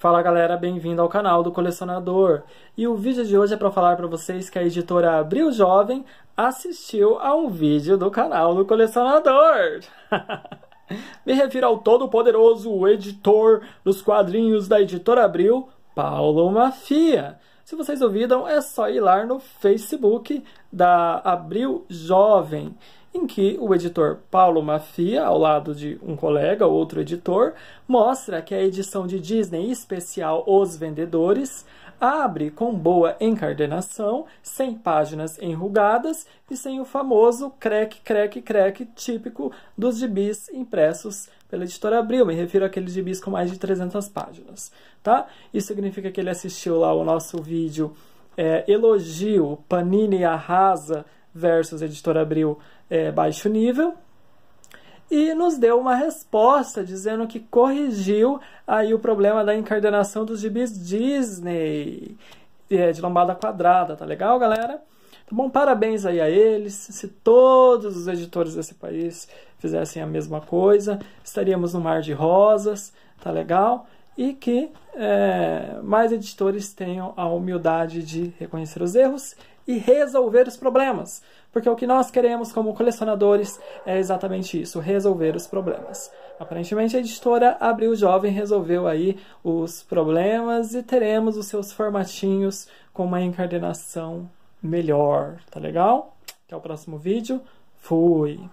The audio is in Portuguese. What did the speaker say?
Fala galera, bem-vindo ao canal do Colecionador. E o vídeo de hoje é para falar para vocês que a editora Abril Jovem assistiu a um vídeo do canal do Colecionador. Me refiro ao todo-poderoso editor dos quadrinhos da editora Abril, Paulo Mafia. Se vocês ouviram, é só ir lá no Facebook da Abril Jovem em que o editor Paulo Mafia, ao lado de um colega, outro editor, mostra que a edição de Disney especial Os Vendedores abre com boa encardenação, sem páginas enrugadas e sem o famoso creque, creque, creque típico dos gibis impressos pela editora Abril. Me refiro àqueles gibis com mais de 300 páginas, tá? Isso significa que ele assistiu lá o nosso vídeo é, Elogio, Panini arrasa versus Editora Abril é, baixo nível. E nos deu uma resposta dizendo que corrigiu aí o problema da encardenação dos gibis Disney é, de lombada quadrada, tá legal, galera? Tá bom, parabéns aí a eles. Se todos os editores desse país fizessem a mesma coisa, estaríamos no mar de rosas, tá legal? e que é, mais editores tenham a humildade de reconhecer os erros e resolver os problemas. Porque o que nós queremos como colecionadores é exatamente isso, resolver os problemas. Aparentemente a editora o Jovem resolveu aí os problemas e teremos os seus formatinhos com uma encadernação melhor, tá legal? Até o próximo vídeo, fui!